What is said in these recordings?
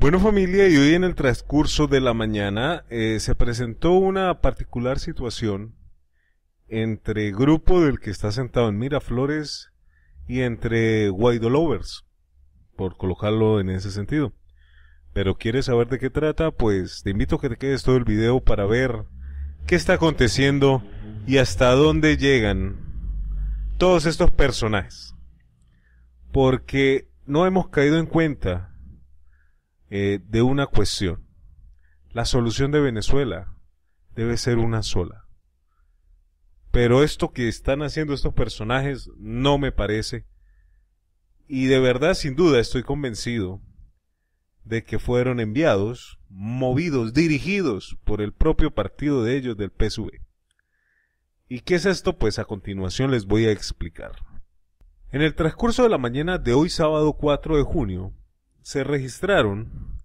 Bueno familia, y hoy en el transcurso de la mañana eh, se presentó una particular situación entre grupo del que está sentado en Miraflores y entre Guaido Lovers, por colocarlo en ese sentido. Pero quieres saber de qué trata, pues te invito a que te quedes todo el video para ver qué está aconteciendo y hasta dónde llegan todos estos personajes. Porque no hemos caído en cuenta eh, de una cuestión. La solución de Venezuela debe ser una sola. Pero esto que están haciendo estos personajes no me parece. Y de verdad, sin duda, estoy convencido de que fueron enviados, movidos, dirigidos por el propio partido de ellos del PSV. ¿Y qué es esto? Pues a continuación les voy a explicar. En el transcurso de la mañana de hoy sábado 4 de junio, se registraron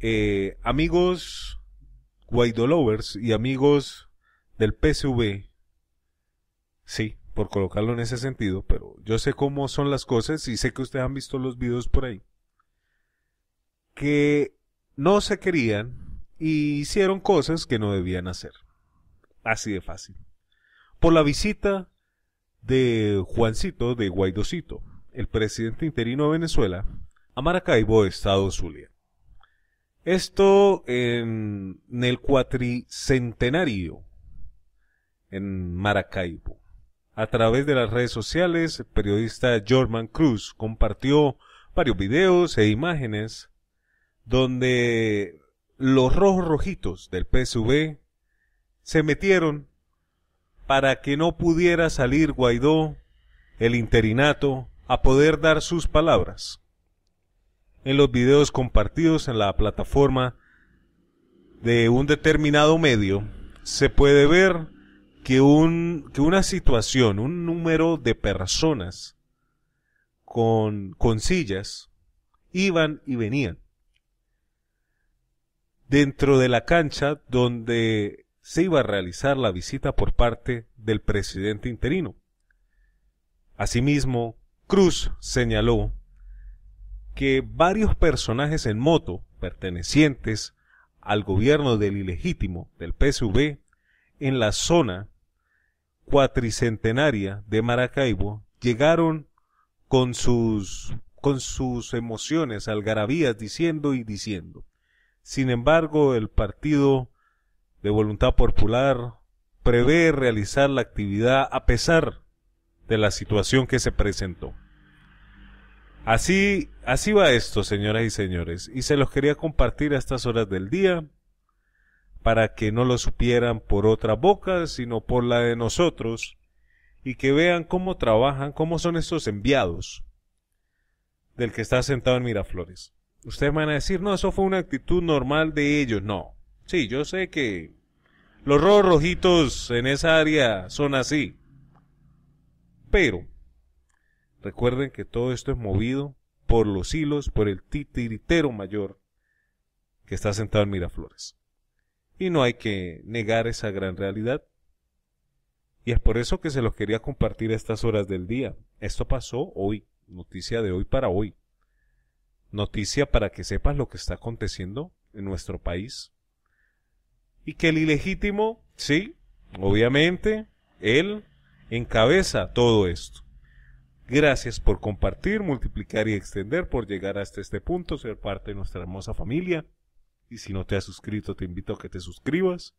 eh, amigos guaidolovers y amigos del PSV, sí, por colocarlo en ese sentido, pero yo sé cómo son las cosas y sé que ustedes han visto los videos por ahí, que no se querían y hicieron cosas que no debían hacer. Así de fácil. Por la visita de Juancito de Guaidocito, el presidente interino de Venezuela, a Maracaibo, Estado Zulia. Esto en, el cuatricentenario en Maracaibo. A través de las redes sociales, el periodista Jorman Cruz compartió varios videos e imágenes donde los rojos rojitos del PSV se metieron para que no pudiera salir Guaidó, el interinato, a poder dar sus palabras en los videos compartidos en la plataforma de un determinado medio, se puede ver que, una situación, un número de personas con, con sillas iban y venían dentro de la cancha donde se iba a realizar la visita por parte del presidente interino. Asimismo, Cruz señaló que varios personajes en moto pertenecientes al gobierno del ilegítimo del PSV en la zona cuatricentenaria de Maracaibo llegaron con sus con sus emociones algarabías diciendo y diciendo. Sin embargo, el partido de Voluntad Popular prevé realizar la actividad a pesar de la situación que se presentó. Así, así va esto, señoras y señores, y se los quería compartir a estas horas del día para que no lo supieran por otra boca, sino por la de nosotros, y que vean cómo trabajan, cómo son estos enviados del que está sentado en Miraflores. Ustedes van a decir, no, eso fue una actitud normal de ellos. No. Sí, yo sé que los rojos rojitos en esa área son así. Pero Recuerden que todo esto es movido por los hilos, por el titiritero mayor que está sentado en Miraflores. Y no hay que negar esa gran realidad. Y es por eso que se los quería compartir a estas horas del día. Esto pasó hoy, noticia de hoy para hoy. Noticia para que sepas lo que está aconteciendo en nuestro país. Y que el ilegítimo, sí, obviamente, él encabeza todo esto. Gracias por compartir, multiplicar y extender, por llegar hasta este punto, ser parte de nuestra hermosa familia. Y si no te has suscrito, te invito a que te suscribas.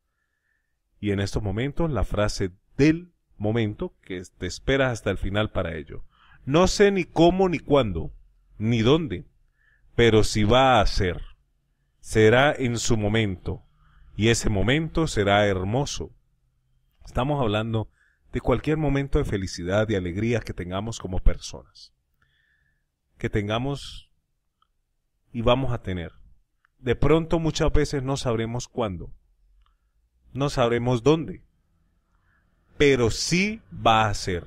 Y en estos momentos, la frase del momento, que te espera hasta el final para ello. No sé ni cómo, ni cuándo, ni dónde, pero si va a ser, será en su momento, y ese momento será hermoso. Estamos hablando de cualquier momento de felicidad y alegría que tengamos como personas. Que tengamos y vamos a tener. De pronto muchas veces no sabremos cuándo. No sabremos dónde. Pero sí va a ser.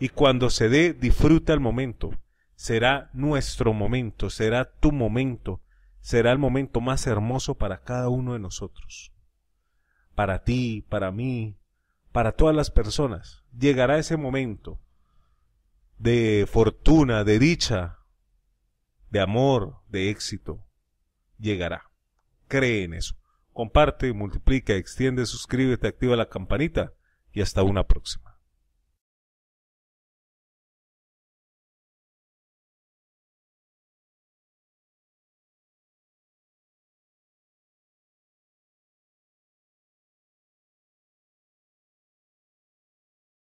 Y cuando se dé, disfruta el momento. Será nuestro momento, será tu momento, será el momento más hermoso para cada uno de nosotros. Para ti, para mí, para todas las personas. Llegará ese momento de fortuna, de dicha, de amor, de éxito. Llegará. Cree en eso. Comparte, multiplica, extiende, suscríbete, activa la campanita y hasta una próxima.